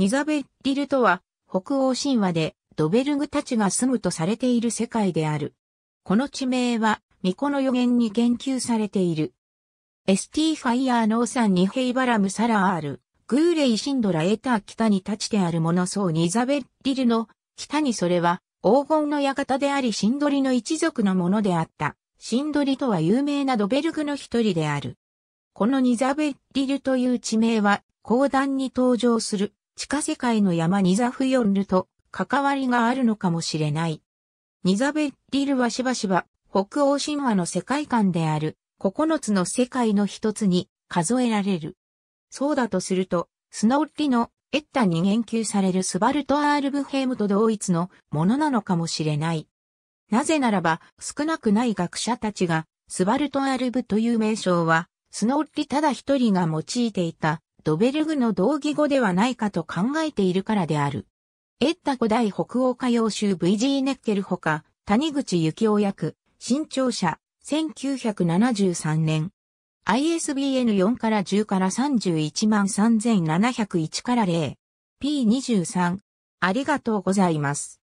ニザベッリルとは、北欧神話でドベルグたちが住むとされている世界である。この地名は、巫女の予言に言及されている。エスティファイアーノーサンニヘイバラムサラアール、グーレイシンドラエター北に立ちてあるものそうニザベッリルの、北にそれは、黄金の館でありシンドリの一族のものであった。シンドリとは有名なドベルグの一人である。このニザベッリルという地名は、講談に登場する地下世界の山ニザフヨルルと関わりがあるのかもしれない。ニザベッリルはしばしば北欧神話の世界観である9つの世界の一つに数えられる。そうだとすると、スノーリのエッタに言及されるスバルト・アールブヘイムと同一のものなのかもしれない。なぜならば、少なくない学者たちが、スバルト・アールブという名称は、スノーリただ一人が用いていたドベルグの同義語ではないかと考えているからである。エッタ古代北欧歌謡集 VG ネッケルほか、谷口幸雄役、新潮社、1973年。ISBN 4から10から31万3701から0。P23。ありがとうございます。